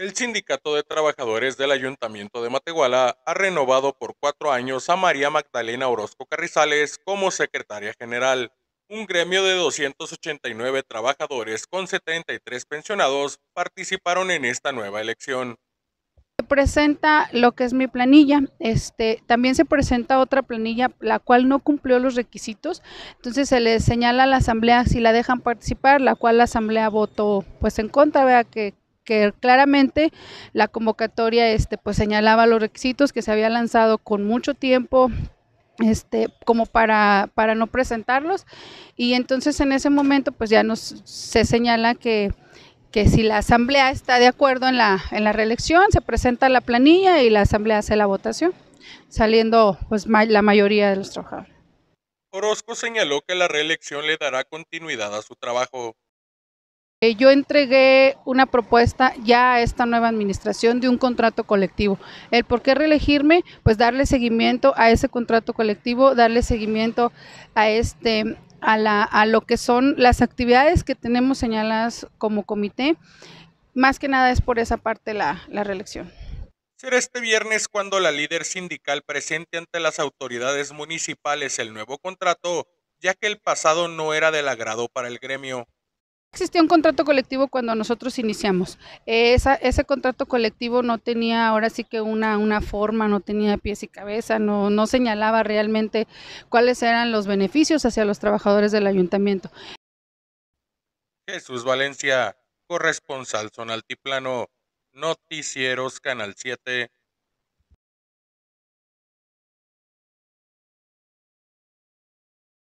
El Sindicato de Trabajadores del Ayuntamiento de Matehuala ha renovado por cuatro años a María Magdalena Orozco Carrizales como secretaria general. Un gremio de 289 trabajadores con 73 pensionados participaron en esta nueva elección. Se presenta lo que es mi planilla, este, también se presenta otra planilla la cual no cumplió los requisitos, entonces se le señala a la asamblea si la dejan participar, la cual la asamblea votó pues en contra, vea que que claramente la convocatoria este, pues señalaba los requisitos que se había lanzado con mucho tiempo, este, como para, para no presentarlos. Y entonces en ese momento pues ya nos se señala que, que si la asamblea está de acuerdo en la, en la reelección, se presenta la planilla y la asamblea hace la votación, saliendo pues la mayoría de los trabajadores. Orozco señaló que la reelección le dará continuidad a su trabajo eh, yo entregué una propuesta ya a esta nueva administración de un contrato colectivo. El por qué reelegirme, pues darle seguimiento a ese contrato colectivo, darle seguimiento a este a, lo que son las actividades que tenemos señaladas como comité. Más que nada es por esa parte la, la reelección. Será este viernes cuando la líder sindical presente ante las autoridades municipales el nuevo contrato, ya que el pasado no era del agrado para el gremio. Existía un contrato colectivo cuando nosotros iniciamos. ese contrato colectivo no tenía ahora sí que una, una forma, no tenía pies y cabeza, no, no señalaba realmente cuáles eran los beneficios hacia los trabajadores del ayuntamiento. Jesús Valencia, corresponsal son Altiplano, Noticieros Canal 7.